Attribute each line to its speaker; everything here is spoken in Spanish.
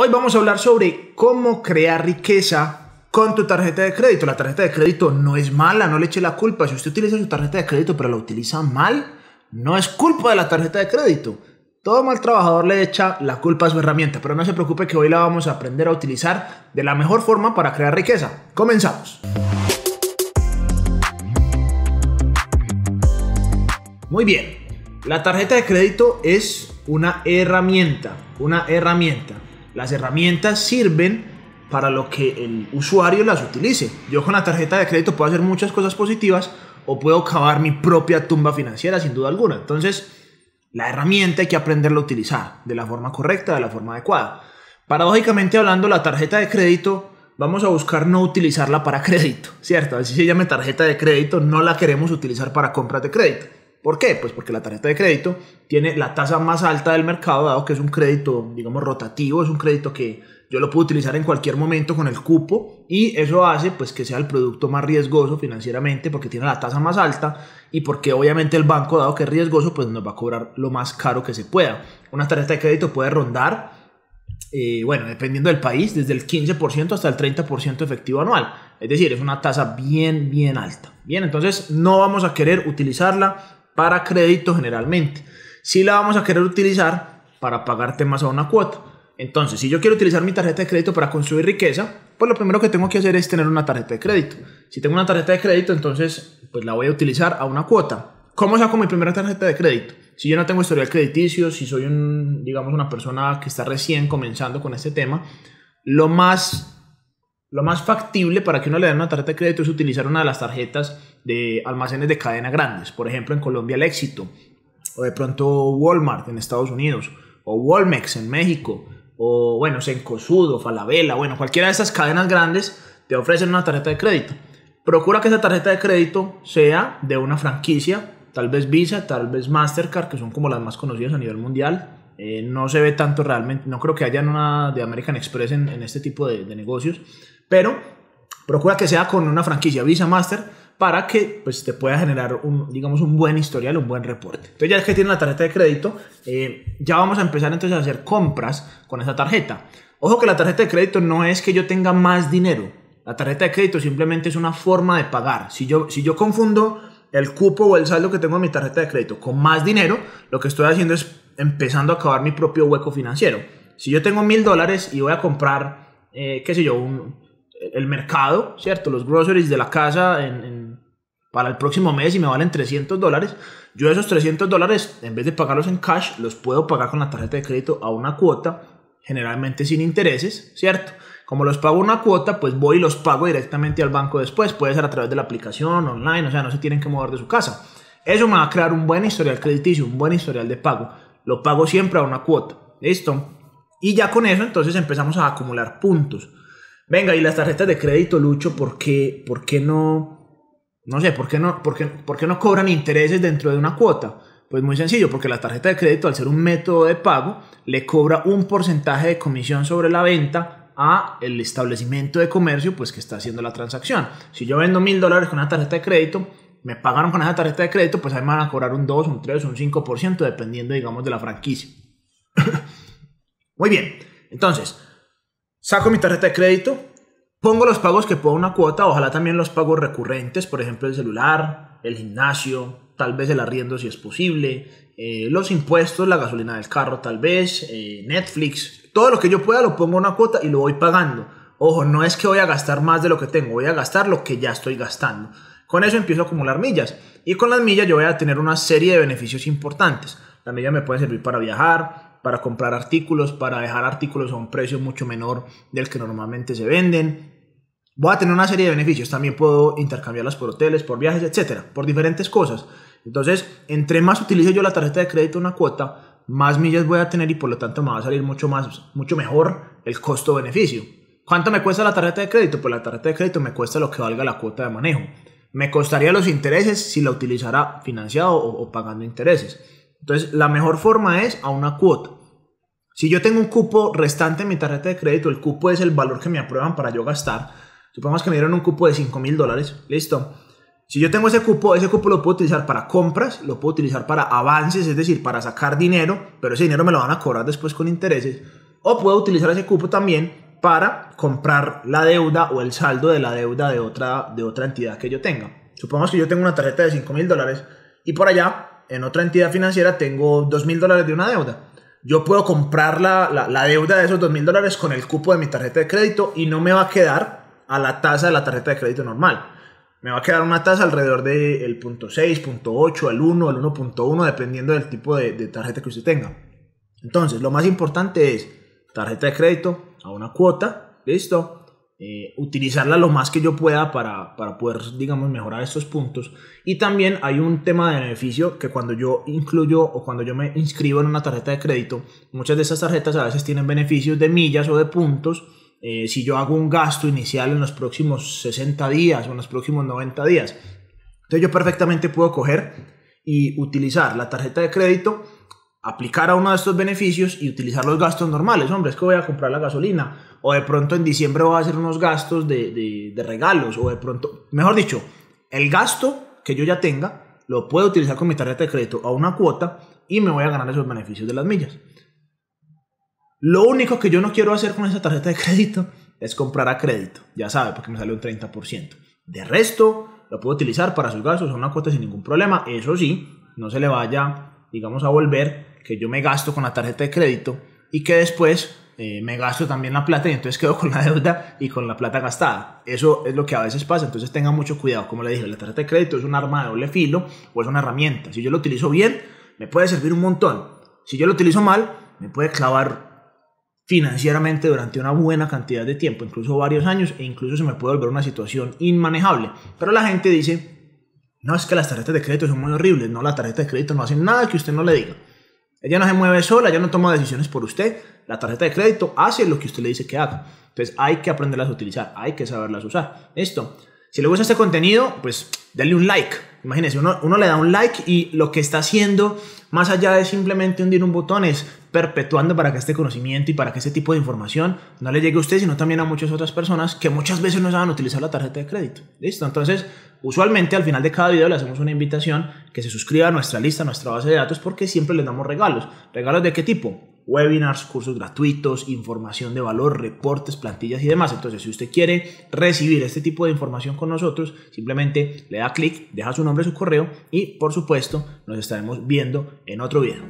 Speaker 1: Hoy vamos a hablar sobre cómo crear riqueza con tu tarjeta de crédito. La tarjeta de crédito no es mala, no le eche la culpa. Si usted utiliza su tarjeta de crédito pero la utiliza mal, no es culpa de la tarjeta de crédito. Todo mal trabajador le echa la culpa a su herramienta, pero no se preocupe que hoy la vamos a aprender a utilizar de la mejor forma para crear riqueza. Comenzamos. Muy bien, la tarjeta de crédito es una herramienta, una herramienta. Las herramientas sirven para lo que el usuario las utilice. Yo con la tarjeta de crédito puedo hacer muchas cosas positivas o puedo cavar mi propia tumba financiera sin duda alguna. Entonces, la herramienta hay que aprenderla a utilizar de la forma correcta, de la forma adecuada. Paradójicamente hablando, la tarjeta de crédito vamos a buscar no utilizarla para crédito, ¿cierto? Así se llama tarjeta de crédito, no la queremos utilizar para compras de crédito. ¿Por qué? Pues porque la tarjeta de crédito tiene la tasa más alta del mercado, dado que es un crédito, digamos, rotativo, es un crédito que yo lo puedo utilizar en cualquier momento con el cupo y eso hace pues que sea el producto más riesgoso financieramente porque tiene la tasa más alta y porque obviamente el banco, dado que es riesgoso, pues nos va a cobrar lo más caro que se pueda. Una tarjeta de crédito puede rondar eh, bueno, dependiendo del país, desde el 15% hasta el 30% efectivo anual. Es decir, es una tasa bien, bien alta. Bien, entonces no vamos a querer utilizarla para crédito generalmente. Si la vamos a querer utilizar para pagar temas a una cuota. Entonces, si yo quiero utilizar mi tarjeta de crédito para construir riqueza, pues lo primero que tengo que hacer es tener una tarjeta de crédito. Si tengo una tarjeta de crédito, entonces pues la voy a utilizar a una cuota. ¿Cómo saco mi primera tarjeta de crédito? Si yo no tengo historial crediticio, si soy un, digamos, una persona que está recién comenzando con este tema, lo más lo más factible para que uno le dé una tarjeta de crédito es utilizar una de las tarjetas de almacenes de cadena grandes, por ejemplo en Colombia el Éxito, o de pronto Walmart en Estados Unidos, o Walmex en México, o bueno, Sencosud o Falabella, bueno, cualquiera de esas cadenas grandes te ofrecen una tarjeta de crédito. Procura que esa tarjeta de crédito sea de una franquicia, tal vez Visa, tal vez Mastercard, que son como las más conocidas a nivel mundial, eh, no se ve tanto realmente, no creo que haya una de American Express en, este tipo de, negocios, pero procura que sea con una franquicia Visa Master para que pues, te pueda generar un, digamos, un buen historial, un buen reporte. Entonces ya es que tiene la tarjeta de crédito, eh, ya vamos a empezar entonces a hacer compras con esa tarjeta. Ojo que la tarjeta de crédito no es que yo tenga más dinero, la tarjeta de crédito simplemente es una forma de pagar. Si yo, si yo confundo el cupo o el saldo que tengo en mi tarjeta de crédito con más dinero, lo que estoy haciendo es empezando a acabar mi propio hueco financiero. Si yo tengo mil dólares y voy a comprar, eh, qué sé yo, el mercado, ¿cierto? Los groceries de la casa para el próximo mes y me valen 300 dólares, yo esos 300 dólares, en vez de pagarlos en cash, los puedo pagar con la tarjeta de crédito a una cuota, generalmente sin intereses, ¿cierto? Como los pago una cuota, pues voy y los pago directamente al banco después. Puede ser a través de la aplicación, online, o sea, no se tienen que mover de su casa. Eso me va a crear un buen historial crediticio, un buen historial de pago lo pago siempre a una cuota. ¿Listo? Y ya con eso entonces empezamos a acumular puntos. Venga, y las tarjetas de crédito, Lucho, ¿por qué, por qué no? No sé, ¿por qué no, por por qué no cobran intereses dentro de una cuota? Pues muy sencillo, porque la tarjeta de crédito, al ser un método de pago, le cobra un porcentaje de comisión sobre la venta a el establecimiento de comercio pues que está haciendo la transacción. Si yo vendo mil dólares con una tarjeta de crédito, me pagaron con esa tarjeta de crédito, pues ahí me van a cobrar un 2, un 3, un 5%, dependiendo, digamos, de la franquicia. Muy bien, entonces, saco mi tarjeta de crédito, pongo los pagos que puedo, una cuota, ojalá también los pagos recurrentes, por ejemplo, el celular, el gimnasio, tal vez el arriendo si es posible, eh, los impuestos, la gasolina del carro tal vez, eh, Netflix, todo lo que yo pueda lo pongo una cuota y lo voy pagando. Ojo, no es que voy a gastar más de lo que tengo, voy a gastar lo que ya estoy gastando. Con eso empiezo a acumular millas y con las millas yo voy a tener una serie de beneficios importantes. Las millas me pueden servir para viajar, para comprar artículos, para dejar artículos a un precio mucho menor del que normalmente se venden, voy a tener una serie de beneficios. También puedo intercambiarlas por hoteles, por viajes, etcétera, por diferentes cosas. Entonces, entre más utilice yo la tarjeta de crédito una cuota, más millas voy a tener y por lo tanto me va a salir mucho más, mucho mejor el costo-beneficio. ¿Cuánto me cuesta la tarjeta de crédito? Pues la tarjeta de crédito me cuesta lo que valga la cuota de manejo me costaría los intereses si la utilizara financiado o, pagando intereses. Entonces, la mejor forma es a una cuota. Si yo tengo un cupo restante en mi tarjeta de crédito, el cupo es el valor que me aprueban para yo gastar. Supongamos que me dieron un cupo de 5 mil dólares, listo. Si yo tengo ese cupo, ese cupo lo puedo utilizar para compras, lo puedo utilizar para avances, es decir, para sacar dinero, pero ese dinero me lo van a cobrar después con intereses. O puedo utilizar ese cupo también para comprar la deuda o el saldo de la deuda de otra, de otra entidad que yo tenga. Supongamos que yo tengo una tarjeta de $5,000 mil dólares y por allá, en otra entidad financiera, tengo $2,000 mil dólares de una deuda. Yo puedo comprar la, deuda de esos $2,000 mil dólares con el cupo de mi tarjeta de crédito y no me va a quedar a la tasa de la tarjeta de crédito normal. Me va a quedar una tasa alrededor del punto 6, punto el 1, el 1.1, dependiendo del tipo de tarjeta que usted tenga. Entonces, lo más importante es tarjeta de crédito, a una cuota, ¿listo? Eh, utilizarla lo más que yo pueda para, para, poder, digamos, mejorar estos puntos. Y también hay un tema de beneficio que cuando yo incluyo o cuando yo me inscribo en una tarjeta de crédito, muchas de esas tarjetas a veces tienen beneficios de millas o de puntos. Eh, si yo hago un gasto inicial en los próximos 60 días o en los próximos 90 días, entonces yo perfectamente puedo coger y utilizar la tarjeta de crédito aplicar a uno de estos beneficios y utilizar los gastos normales. Hombre, es que voy a comprar la gasolina. O de pronto en diciembre voy a hacer unos gastos de, regalos. O de pronto, mejor dicho, el gasto que yo ya tenga lo puedo utilizar con mi tarjeta de crédito a una cuota y me voy a ganar esos beneficios de las millas. Lo único que yo no quiero hacer con esa tarjeta de crédito es comprar a crédito. Ya sabe, porque me sale un 30%. De resto, lo puedo utilizar para sus gastos a una cuota sin ningún problema. Eso sí, no se le vaya, digamos, a volver que yo me gasto con la tarjeta de crédito y que después eh, me gasto también la plata y entonces quedo con la deuda y con la plata gastada. Eso es lo que a veces pasa, entonces tengan mucho cuidado. Como le dije, la tarjeta de crédito es un arma de doble filo o es una herramienta. Si yo lo utilizo bien, me puede servir un montón. Si yo lo utilizo mal, me puede clavar financieramente durante una buena cantidad de tiempo, incluso varios años, e incluso se me puede volver una situación inmanejable. Pero la gente dice, no es que las tarjetas de crédito son muy horribles, no, la tarjeta de crédito no hace nada que usted no le diga. Ella no se mueve sola, ella no toma decisiones por usted. La tarjeta de crédito hace lo que usted le dice que haga. Entonces hay que aprenderlas a utilizar, hay que saberlas usar. esto Si le gusta este contenido, pues denle un like. Imagínense, uno le da un like y lo que está haciendo, más allá de simplemente hundir un botón, es perpetuando para que este conocimiento y para que este tipo de información no le llegue a usted, sino también a muchas otras personas que muchas veces no saben utilizar la tarjeta de crédito. ¿Listo? Entonces, usualmente al final de cada video le hacemos una invitación que se suscriba a nuestra lista, a nuestra base de datos, porque siempre les damos regalos. ¿Regalos de qué tipo? webinars, cursos gratuitos, información de valor, reportes, plantillas y demás. Entonces, si usted quiere recibir este tipo de información con nosotros, simplemente le da clic, deja su nombre, su correo y por supuesto nos estaremos viendo en otro video.